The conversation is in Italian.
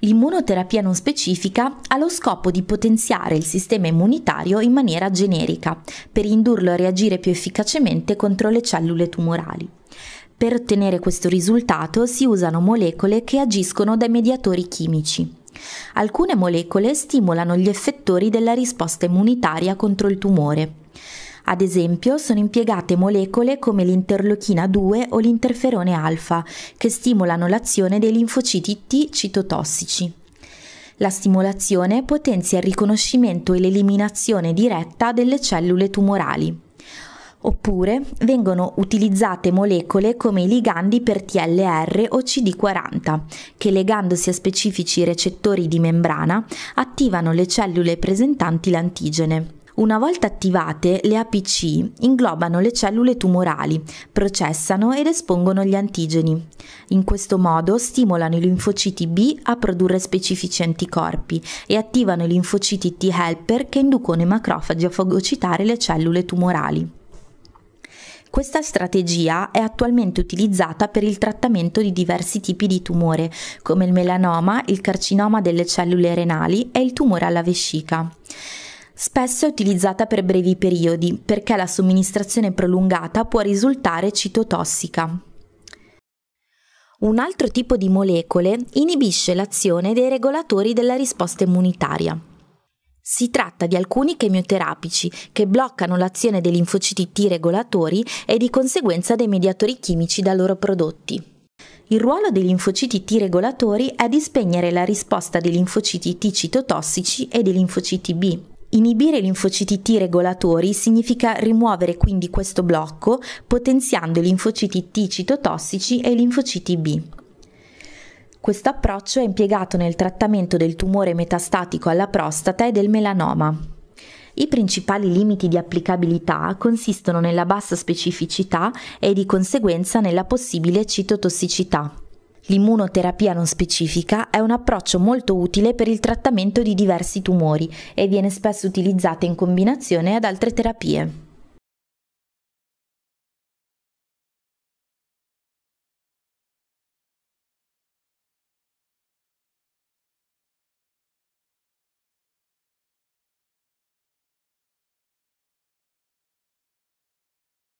L'immunoterapia non specifica ha lo scopo di potenziare il sistema immunitario in maniera generica, per indurlo a reagire più efficacemente contro le cellule tumorali. Per ottenere questo risultato si usano molecole che agiscono dai mediatori chimici. Alcune molecole stimolano gli effettori della risposta immunitaria contro il tumore. Ad esempio sono impiegate molecole come l'interleuchina 2 o l'interferone alfa, che stimolano l'azione dei linfociti T citotossici. La stimolazione potenzia il riconoscimento e l'eliminazione diretta delle cellule tumorali. Oppure vengono utilizzate molecole come i ligandi per TLR o CD40, che legandosi a specifici recettori di membrana attivano le cellule presentanti l'antigene. Una volta attivate, le APC inglobano le cellule tumorali, processano ed espongono gli antigeni. In questo modo stimolano i linfociti B a produrre specifici anticorpi e attivano i linfociti T helper che inducono i macrofagi a fagocitare le cellule tumorali. Questa strategia è attualmente utilizzata per il trattamento di diversi tipi di tumore, come il melanoma, il carcinoma delle cellule renali e il tumore alla vescica. Spesso è utilizzata per brevi periodi perché la somministrazione prolungata può risultare citotossica. Un altro tipo di molecole inibisce l'azione dei regolatori della risposta immunitaria. Si tratta di alcuni chemioterapici che bloccano l'azione dei linfociti T regolatori e di conseguenza dei mediatori chimici da loro prodotti. Il ruolo dei linfociti T regolatori è di spegnere la risposta dei linfociti T citotossici e dei linfociti B, Inibire i linfociti T regolatori significa rimuovere quindi questo blocco potenziando i linfociti T citotossici e i linfociti B. Questo approccio è impiegato nel trattamento del tumore metastatico alla prostata e del melanoma. I principali limiti di applicabilità consistono nella bassa specificità e di conseguenza nella possibile citotossicità. L'immunoterapia non specifica è un approccio molto utile per il trattamento di diversi tumori e viene spesso utilizzata in combinazione ad altre terapie.